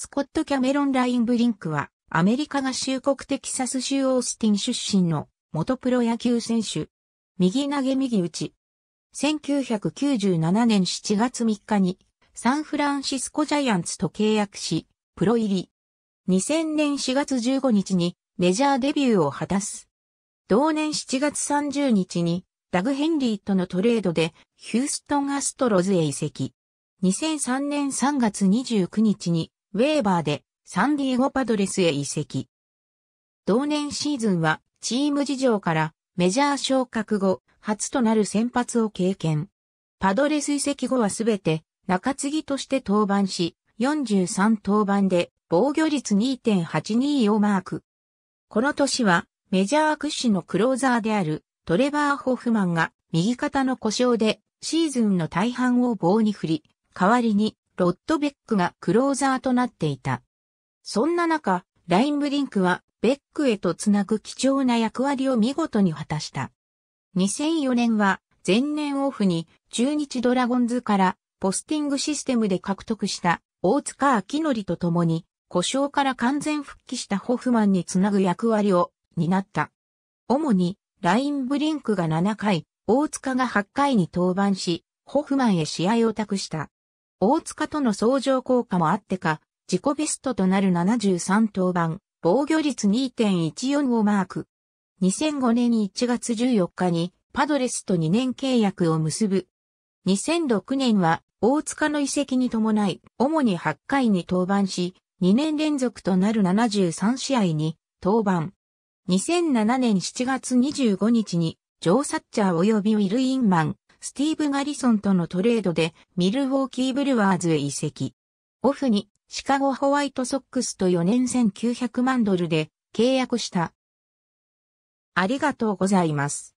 スコット・キャメロン・ラインブリンクは、アメリカ合衆国テキサス州オースティン出身の元プロ野球選手。右投げ右打ち。1997年7月3日にサンフランシスコジャイアンツと契約し、プロ入り。2000年4月15日にメジャーデビューを果たす。同年7月30日にダグ・ヘンリーとのトレードでヒューストン・アストロズへ移籍。2003年3月29日にウェーバーでサンディエゴパドレスへ移籍。同年シーズンはチーム事情からメジャー昇格後初となる先発を経験。パドレス移籍後はすべて中継ぎとして登板し、43登板で防御率2.82をマーク。この年はメジャー屈指のクローザーであるトレバー・ホフマンが右肩の故障でシーズンの大半を棒に振り、代わりにロッドベックがクローザーとなっていた。そんな中、ラインブリンクはベックへとつなぐ貴重な役割を見事に果たした。2004年は前年オフに中日ドラゴンズからポスティングシステムで獲得した大塚明則と共に故障から完全復帰したホフマンにつなぐ役割を担った。主にラインブリンクが7回、大塚が8回に登板し、ホフマンへ試合を託した。大塚との相乗効果もあってか、自己ベストとなる73登板、防御率2.14をマーク。2005年1月14日にパドレスと2年契約を結ぶ。2006年は大塚の遺跡に伴い、主に8回に登板し、2年連続となる73試合に登板。2007年7月25日に、ジョー・サッチャー及びウィル・インマン、スティーブ・ガリソンとのトレードでミルウォーキー・ブルワーズへ移籍。オフにシカゴホワイトソックスと4年1900万ドルで契約した。ありがとうございます。